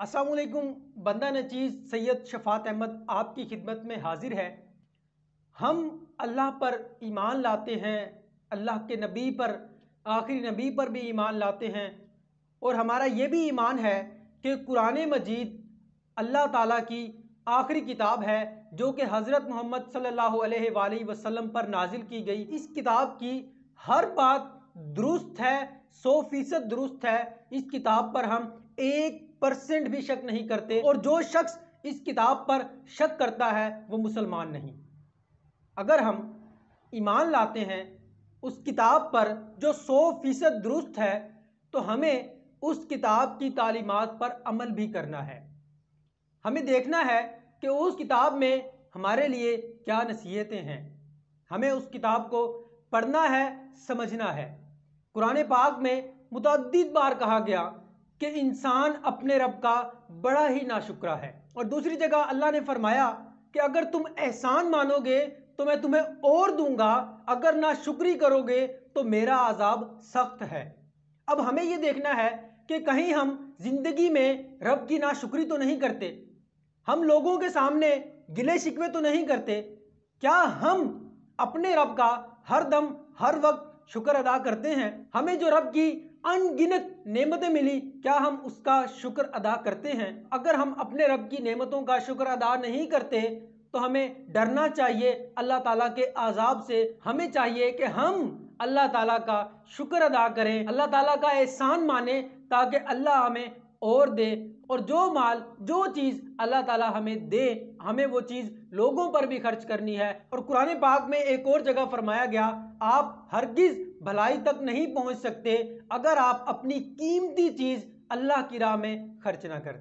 असलकुम बंदा नचीज़ सैयद शफात अहमद आपकी खिदमत में हाजिर है हम अल्लाह पर ईमान लाते हैं अल्लाह के नबी पर आखिरी नबी पर भी ईमान लाते हैं और हमारा ये भी ईमान है कि कुरान मजीद अल्लाह ताला की आखिरी किताब है जो कि हज़रत मोहम्मद सल्ला वसम पर नाजिल की गई इस किताब की हर बात दुरुस्त है सौ फीसद दुरुस्त है इस किताब पर हम एक परसेंट भी शक नहीं करते और जो शख्स इस किताब पर शक करता है वो मुसलमान नहीं अगर हम ईमान लाते हैं उस किताब पर जो सौ फीसद दुरुस्त है तो हमें उस किताब की तालीमत पर अमल भी करना है हमें देखना है कि उस किताब में हमारे लिए क्या नसीहतें हैं हमें उस किताब को पढ़ना है समझना है कुरान पाक में मुतद बार कहा गया कि इंसान अपने रब का बड़ा ही नाशुक्रा है और दूसरी जगह अल्लाह ने फरमाया कि अगर तुम एहसान मानोगे तो मैं तुम्हें और दूंगा अगर ना शुक्री करोगे तो मेरा आज़ाब सख्त है अब हमें ये देखना है कि कहीं हम ज़िंदगी में रब की ना शुक्री तो नहीं करते हम लोगों के सामने गिले शिकवे तो नहीं करते क्या हम अपने रब का हर दम हर वक्त शुक्र अदा करते हैं हमें जो रब की अनगिनत नेमतें मिली क्या हम उसका शुक्र अदा करते हैं अगर हम अपने रब की नेमतों का शुक्र अदा नहीं करते तो हमें डरना चाहिए अल्लाह ताला के आज़ाब से हमें चाहिए कि हम अल्लाह ताला का शुक्र अदा करें अल्लाह ताला का एहसान माने ताकि अल्लाह हमें और दे और जो माल जो चीज़ अल्लाह ताला हमें दे हमें वो चीज़ लोगों पर भी खर्च करनी है और कुरान पाक में एक और जगह फरमाया गया आप हरगिज़ भलाई तक नहीं पहुंच सकते अगर आप अपनी कीमती चीज़ अल्लाह की राह में खर्च ना कर